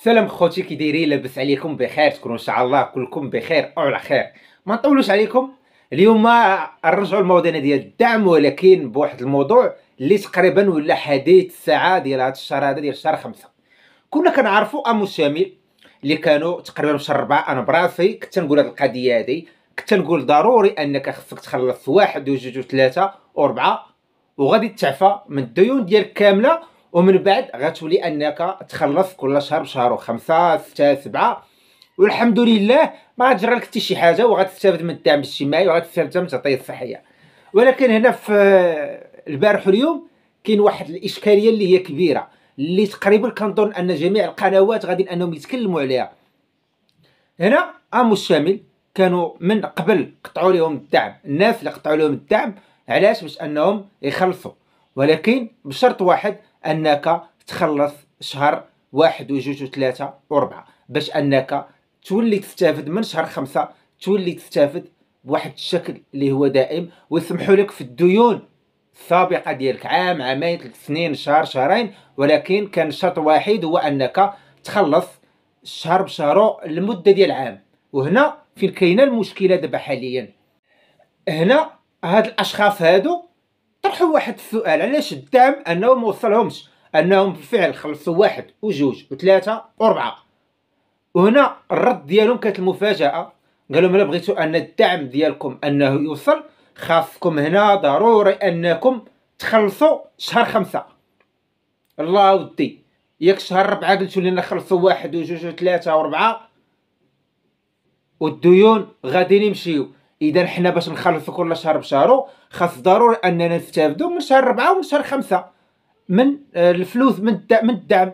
سلام خوتي كي دايرين لاباس عليكم بخير تكونوا ان شاء الله كلكم بخير او على خير ما نطولوش عليكم اليوم نرجعوا لموضوعنا ديال الدعم ولكن بواحد الموضوع اللي تقريبا ولا حديث الساعه ديال هذا الشهر هذا ديال شهر خمسة كنا كنعرفوا امو شامل اللي كانوا تقريبا في شهر 4 انا براسي كنت نقول هذه القضيه هذه كنت نقول ضروري انك خصك تخلص واحد وجوج وثلاثه واربعه وغادي تعفى من الديون ديالك كامله ومن بعد غتولي انك تخلص كل شهر بشهر وخمسه ستة سبعة والحمد لله ما غتجرالك حتى شي حاجه وغتستافد من الدعم الاجتماعي وغتستافد من التغطيه الصحيه ولكن هنا في البارح واليوم كاين واحد الاشكاليه اللي هي كبيره اللي تقريبا كنظن ان جميع القنوات غادي انهم يتكلموا عليها هنا امو الشامل كانوا من قبل قطعوا لهم الدعم الناس اللي قطعوا لهم الدعم علاش باش انهم يخلصوا ولكن بشرط واحد انك تخلص شهر واحد وجوج وثلاثة وربعة باش انك تولي تستافد من شهر خمسة تولي تستافد بواحد الشكل اللي هو دائم ويسمحوا لك في الديون السابقة ديالك عام عامين ثلاث سنين شهر شهرين ولكن كان شرط واحد هو انك تخلص شهر بشهرو لمدة ديال عام وهنا فين كاينه المشكلة دابا حاليا هنا هاد الاشخاص هادو طرحوا واحد السؤال علاش الدعم انه ما وصلهمش انهم بالفعل خلصوا واحد وجوج وثلاثه واربعه وهنا الرد ديالهم كانت المفاجاه قال لهم الا بغيتوا ان الدعم ديالكم انه يوصل خاصكم هنا ضروري انكم تخلصوا شهر خمسة الله ودي ياك شهر ربعة قلتوا لنا خلصوا واحد وجوج وثلاثة واربعة والديون غاديين يمشيو اذا حنا باش نخلفوا كل شهر بشهرو خاص ضروري اننا نستافدوا من شهر ربعة ومن شهر خمسة من آه، الفلوس من من الدعم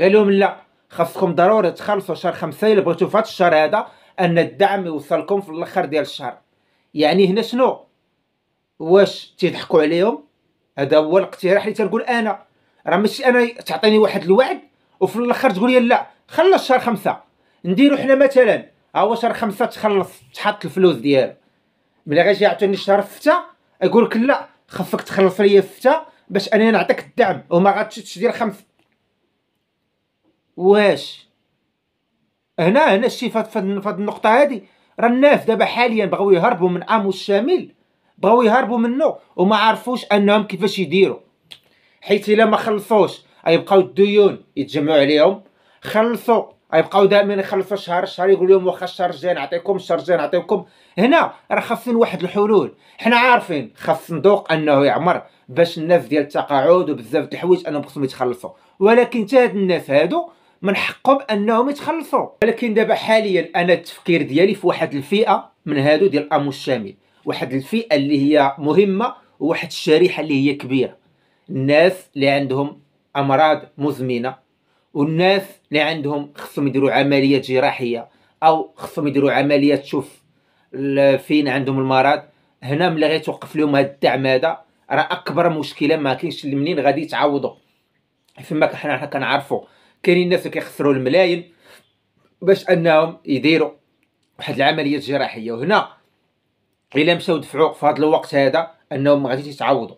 قال لهم لا خاصكم ضروري تخلصوا شهر خمسة الا بغيتو في الشهر هذا ان الدعم يوصلكم في الاخر ديال الشهر يعني هنا شنو واش تيضحكوا عليهم هذا هو الاقتراح اللي تنقول انا راه ماشي انا تعطيني واحد الوعد وفي الاخر تقول لي لا خلص شهر خمسة نديرو حنا مثلا ها هو شهر خمسة تخلص تحط الفلوس ديالو ملي غيجي يعطيني شهر ستة أقولك لا خفك تخلص ليا ستة باش انا نعطيك الدعم وما غاتش دير خمسة واش هنا هنا الشي في هاد النقطة هادي راه الناس دابا حاليا بغاو يهربوا من امو الشامل بغاو يهربوا منو وما عارفوش انهم كيفاش يديروا حيت الا ما خلصوش غيبقاو الديون يتجمعوا عليهم خلصوا غيبقاو دائما يخلفوا شهر شهر يقول لهم واخا الشهر الجاي نعطيكم الشهر الجاي نعطيكم هنا راه خاصين واحد الحلول حنا عارفين خاص الصندوق انه يعمر باش الناس ديال التقاعد وبزاف د الحوايج انهم خصهم يتخلصوا ولكن حتى هاد الناس هادو من حقهم انهم يتخلصوا ولكن دابا حاليا انا التفكير ديالي في واحد الفئه من هادو ديال الامو الشامل واحد الفئه اللي هي مهمه وواحد الشريحه اللي هي كبيره الناس اللي عندهم امراض مزمنه والناس اللي عندهم خصهم يديروا عمليات جراحيه او خصهم يديروا عمليات تشوف فين عندهم المرض هنا ملي غيتوقف لهم هذا الدعم هذا راه اكبر مشكله ما كاينش اللي منين غادي يتعوضوا فيما حنا حنا كنعرفوا كاينين الناس اللي كيخسروا الملايين باش انهم يديروا واحد العمليات جراحيه وهنا الا مشاو دفعوا في هذا الوقت هذا انهم ما غاديش يتعوضوا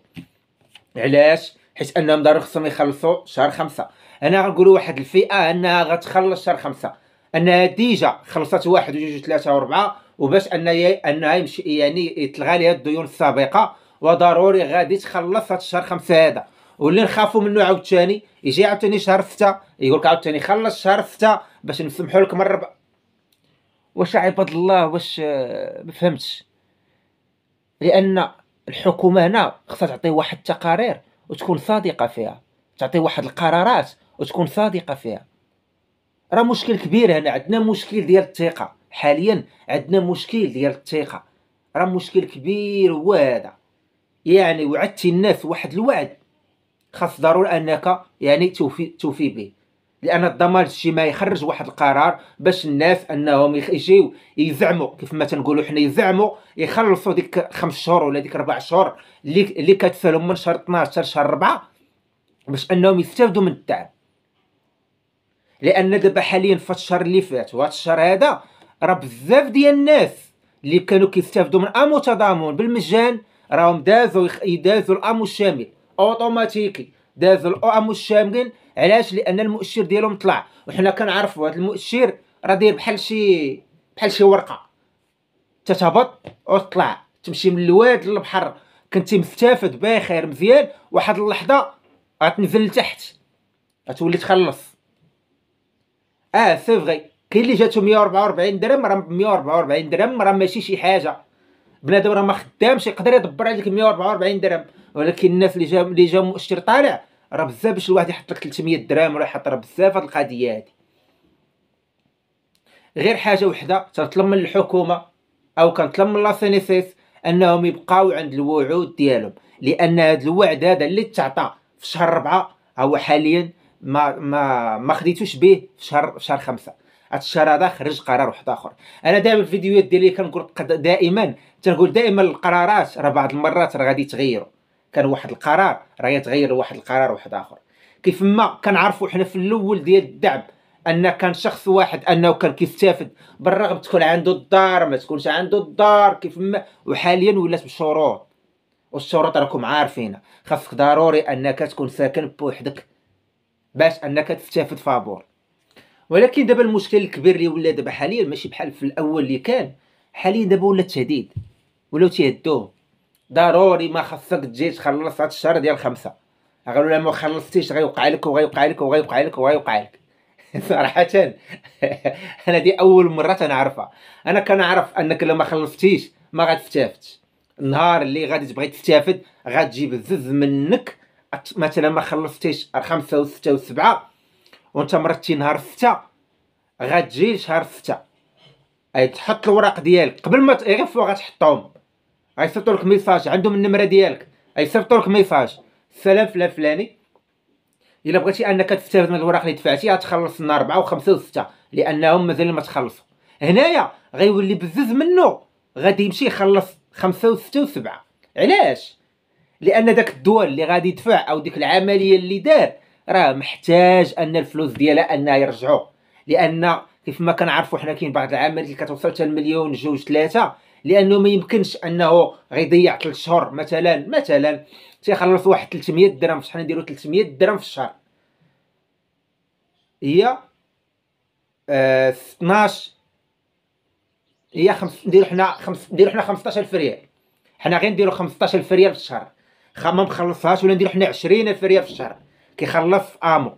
علاش حيت انهم ضروري خصهم يخلصوا شهر خمسة انا غنقولوا واحد الفئه انها غتخلص شهر خمسة انها ديجا خلصت واحد وجوج وثلاثه واربعه وباش ان انها يمشي يعني يتلغى لها الديون السابقه وضروري غادي تخلص هاد الشهر خمسة هذا واللي نخافوا منه عاوتاني يجي عاوتاني شهر ستة يقول لك عاوتاني خلص شهر ستة باش نسمحوا لك مره واش عباد الله واش ما فهمتش لان الحكومه هنا خصها تعطي واحد التقارير وتكون صادقه فيها تعطي واحد القرارات وتكون صادقه فيها راه مشكل كبير هنا عندنا مشكل ديال الثقه حاليا عندنا مشكل ديال الثقه راه مشكل كبير هو هذا يعني وعدتي الناس واحد الوعد خاص ضروري انك يعني توفي توفي به لان الضمان الاجتماعي خرج واحد القرار باش الناس انهم يجيو يزعموا كيف ما تنقولوا حنا يزعموا يخلصوا ديك خمس شهور ولا ديك اربع شهور اللي اللي كتسالهم من شهر 12 حتى شهر 4 باش انهم يستافدوا من التعب لان دابا حاليا في الشهر اللي فات وهذا الشهر هذا راه بزاف ديال الناس اللي كانوا كيستافدوا من امو تضامن بالمجان راهم دازوا يدازوا الامو الشامل اوتوماتيكي دازوا الامو الشامل علاش لان المؤشر ديالهم طلع وحنا كنعرفوا هذا المؤشر راه داير بحال شي بحال شي ورقه تتهبط وتطلع تمشي من الواد للبحر كنتي مستافد بخير مزيان واحد اللحظه غتنزل لتحت غتولي تخلص اه سي فغي كاين اللي جاتو 144 درهم راه 144 درهم راه ماشي شي حاجه بنادم راه ما خدامش يقدر يدبر عليك 144 درهم ولكن الناس اللي جا اللي جا مؤشر طالع راه بزاف باش الواحد يحط لك 300 درهم ولا يحط راه بزاف هاد القضيه هادي غير حاجه وحده تنطلب من الحكومه او كنطلب من لاسينيسيس انهم يبقاو عند الوعود ديالهم لان هذا الوعد هذا اللي تعطى في شهر 4 هو حاليا ما ما ما خديتوش به في شهر في شهر خمسة هاد الشهر هذا خرج قرار واحد اخر انا دائما في الفيديوهات ديالي كنقول دائما تنقول دائما القرارات راه بعض المرات راه غادي يتغيروا كان واحد القرار راه يتغير لواحد القرار واحد اخر كيف ما كنعرفوا حنا في الاول ديال الدعم ان كان شخص واحد انه كان كيستافد بالرغم تكون عنده الدار ما تكونش عنده الدار كيف ما وحاليا ولات بشروط والشروط راكم عارفينها خاصك ضروري انك تكون ساكن بوحدك باش انك تستافد فابور ولكن دابا المشكل الكبير اللي ولا دابا حاليا ماشي بحال في الاول اللي كان حاليا دابا ولا التهديد ولاو تيهدوه ضروري ما خاصك تجي تخلص هاد الشهر ديال خمسة غيقولوا لا ما خلصتيش غيوقع لك وغيوقع لك وغيوقع لك وغيوقع لك صراحة انا دي اول مرة تنعرفها انا كنعرف انك لما خلصتيش ما غتستافدش النهار اللي غادي تبغي تستافد غتجيب الزز منك مثلا ما خلصتيش خمسة وستة وسبعة وانت مرتي نهار ستة غتجي شهر ستة اي تحط الوراق ديالك قبل ما غير فوا غتحطهم غيصيفطوا لك ميساج عندهم النمرة ديالك غيصيفطوا لك ميساج السلام فلان فلاني الا بغيتي انك تستافد من الوراق اللي دفعتي غتخلص النهار ربعة و خمسة و ستة لانهم مازال ما هنايا غيولي بزز منو غادي يمشي يخلص خمسة وستة وسبعة علاش لان داك الدول اللي غادي يدفع او ديك العمليه اللي دار راه محتاج ان الفلوس ديالها انها يرجعوا لان كيف ما كنعرفوا حنا كاين بعض العمليات اللي كتوصل حتى المليون جوج ثلاثه لانه ما يمكنش انه غيضيع ثلاث شهور مثلا مثلا تيخلص واحد 300 درهم شحال نديرو 300 درهم في الشهر هي آه 12 هي خمس نديرو حنا خمس نديرو حنا 15000 ريال حنا غير نديرو 15000 ريال في الشهر خا ما مخلصهاش ولا نديرو حنا 20000 ريال في الشهر كيخلص امو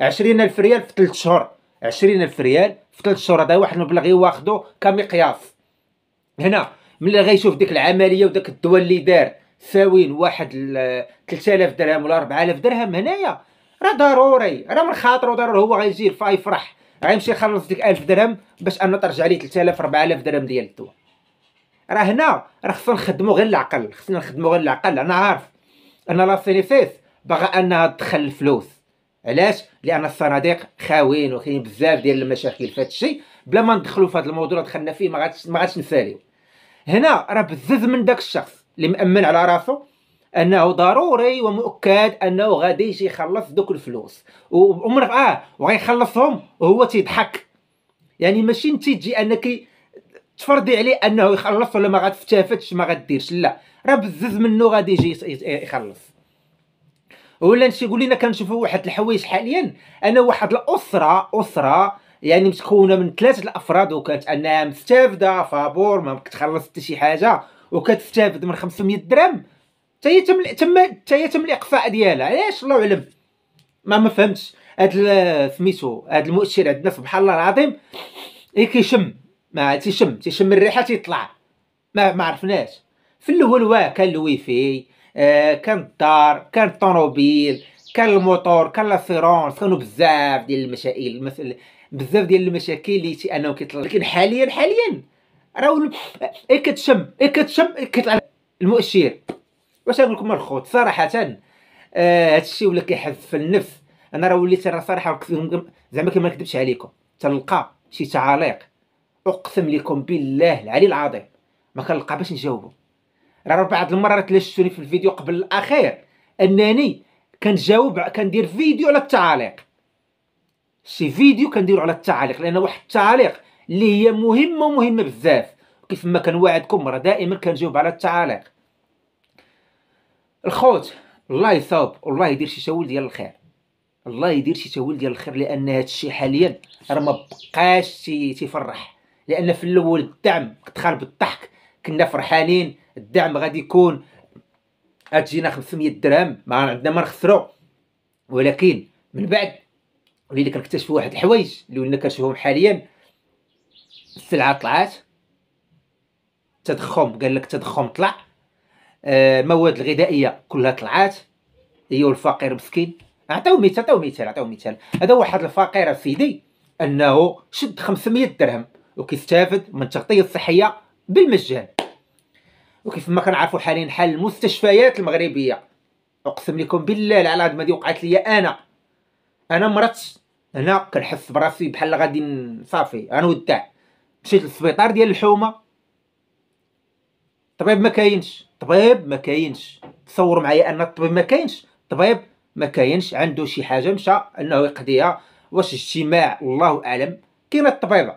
20000 ريال في 3 شهور 20000 ريال في 3 شهور هذا واحد المبلغ يواخدو كمقياس هنا ملي غيشوف ديك العمليه وداك الدواء اللي دار ساوين واحد 3000 درهم ولا 4000 درهم هنايا راه ضروري راه من خاطرو ضروري هو غيجي فيفرح غيمشي يخلص ديك 1000 درهم باش انا ترجع ليه 3000 4000 درهم ديال الدواء راه هنا راه خصنا نخدمو غير العقل خصنا نخدمو غير العقل انا عارف ان لا سينيسيس باغا انها تدخل الفلوس علاش لان الصناديق خاوين وكاين بزاف ديال المشاكل في هذا بلا ما ندخلوا في هذا الموضوع دخلنا فيه ما غاتش ما غاتش نساليو هنا راه بزز من داك الشخص اللي مامن على راسو انه ضروري ومؤكد انه غادي يجي يخلص دوك الفلوس ومن اه وغيخلصهم وهو تيضحك يعني ماشي انت تجي انك تفرضي عليه انه يخلص ولا ما غتفتافتش ما غديرش لا راه بزز منه غادي يجي يخلص ولا نمشي يقول لنا كنشوفوا واحد الحوايج حاليا انا واحد الاسره اسره يعني متكونه من ثلاثه الافراد وكانت انها مستافده فابور ما كتخلص حتى شي حاجه وكتستافد من 500 درهم حتى هي تم تم حتى هي تم الاقفاء ديالها علاش الله اعلم ما ما فهمتش هاد سميتو هاد المؤشر عندنا سبحان الله العظيم اي كيشم ما تيشم تيشم الريحه تيطلع ما ما عرفناش في الاول واه كان الويفي آه كان الدار كان الطوموبيل كان الموتور كان لاسيرونس كانوا بزاف ديال المشاكل مثل بزاف ديال المشاكل اللي تي انه كيطلع لكن حاليا حاليا راه اي كتشم اي كتشم إيه كيطلع المؤشر واش نقول لكم الخوت صراحه آه هادشي ولا كيحز في النفس انا راه وليت راه صراحه زعما كما نكذبش عليكم تلقى شي تعاليق اقسم لكم بالله العلي العظيم ما كنلقى باش نجاوبو راه بعض المرات لشتوني في الفيديو قبل الاخير انني كنجاوب كندير فيديو على التعاليق شي فيديو كنديرو على التعاليق لان واحد التعاليق اللي هي مهمه ومهمه بزاف كيف ما كنوعدكم راه دائما كنجاوب على التعاليق الخوت الله يثوب والله يدير شي تاول ديال الخير الله يدير شي تاول ديال الخير لان هادشي حاليا راه ما بقاش تيفرح لان في الاول الدعم دخل الضحك كنا فرحانين الدعم غادي يكون اتجينا 500 درهم ما عندنا ما نخسرو ولكن من بعد ولينا كنكتشفوا واحد الحوايج اللي ولينا كنشوفهم حاليا السلعه طلعت التضخم قال لك التضخم طلع المواد آه الغذائيه كلها طلعات هي الفقير مسكين عطاو مثال عطاو مثال عطاو مثال هذا واحد الفقير سيدي انه شد 500 درهم وكيستافد من التغطيه الصحيه بالمجان وكيف ما كنعرفوا حاليا حال المستشفيات المغربيه اقسم لكم بالله على هاد دي وقعت لي انا انا مرضت هنا كنحس براسي بحال غادي صافي غنودع مشيت للسبيطار ديال الحومه طبيب ما كاينش طبيب ما كاينش تصور معايا ان الطبيب ما كاينش طبيب ما كاينش عنده شي حاجه مشى انه يقضيها واش اجتماع الله اعلم كاينه الطبيبه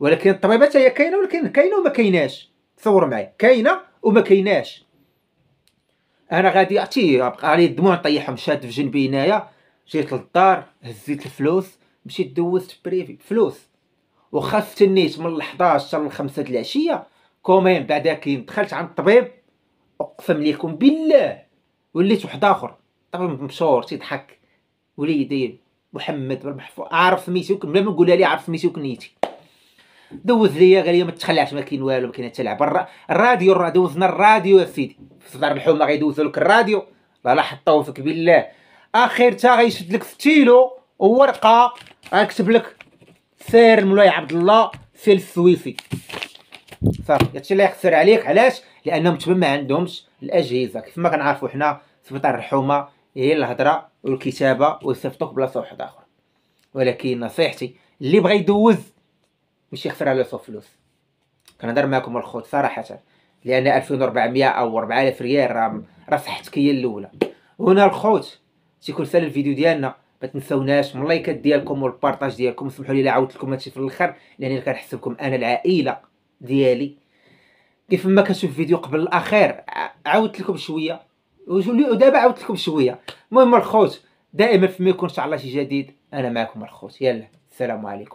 ولكن الطبيبات هي كاينه ولكن كاينه وما كايناش تصور معايا كاينه وما كايناش انا غادي اعطي بقى الدموع طيحهم شاد في جنبي هنايا جيت للدار هزيت الفلوس مشيت دوزت بريفي فلوس وخا استنيت من 11 ل 5 العشيه كومين بعدا كي دخلت عند الطبيب اقسم لكم بالله وليت واحد اخر طبيب مشهور تيضحك وليدي محمد بالمحفوظ عارف سميتو بلا ما نقولها ليه عارف سميتو كنيتي دوز ليا قال لي ما تخلعش ما كاين والو ما كاين حتى لعبه الراديو راه دوزنا الراديو يا سيدي في دار الحومه غيدوزوا لك الراديو لا لا حطوه فيك بالله اخر تا غيشد لك ستيلو وورقه غيكتب لك سير مولاي عبد الله سير السويفي صافي هادشي اللي يخسر عليك علاش لانهم تما ما عندهمش الاجهزه كيف ما كنعرفوا حنا سبيطار الحومه هي إيه، الهضره والكتابه ويصيفطوك بلاصه واحده اخرى ولكن نصيحتي اللي بغى يدوز ماشي خسر له فلوس كنهضر معكم الخوت صراحه لان 2400 او 4000 ريال راه راه صحتك هي الاولى هنا الخوت تيكون سال الفيديو ديالنا ما تنساوناش من اللايكات ديالكم والبارطاج ديالكم سمحوا لي الا عاودت لكم هادشي في الاخر لاني كنحسبكم انا العائله ديالي كيف ما كتشوف فيديو قبل الاخير عاودت لكم شويه ودابا عاودت لكم شويه المهم الخوت دائما فيما يكون ان شاء الله شي جديد انا معكم الخوت يلا السلام عليكم